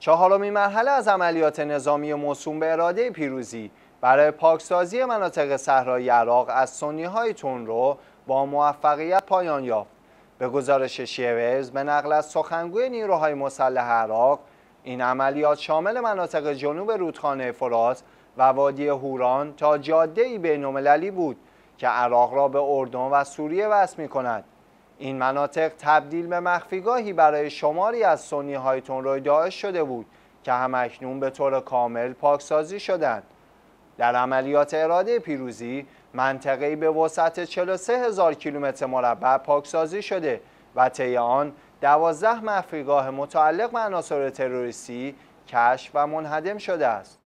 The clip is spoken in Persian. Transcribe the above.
چهارمین مرحله از عملیات نظامی موسوم به اراده پیروزی برای پاکسازی مناطق صحرای عراق از سنی های تون با موفقیت پایان یافت. به گزارش شیوز به نقل از سخنگوی نیروهای مسلح عراق این عملیات شامل مناطق جنوب رودخانه فرات و وادی هوران تا جاده ای بین بود که عراق را به اردن و سوریه وصل می کند. این مناطق تبدیل به مخفیگاهی برای شماری از سنی های روی داعش شده بود که هم اکنون به طور کامل پاکسازی شدند. در عملیات اراده پیروزی منطقه‌ای به وسعت 43 هزار کیلومتر مربع پاکسازی شده و طی آن 12 مخفیگاه متعلق به عناصر تروریستی کشف و منهدم شده است.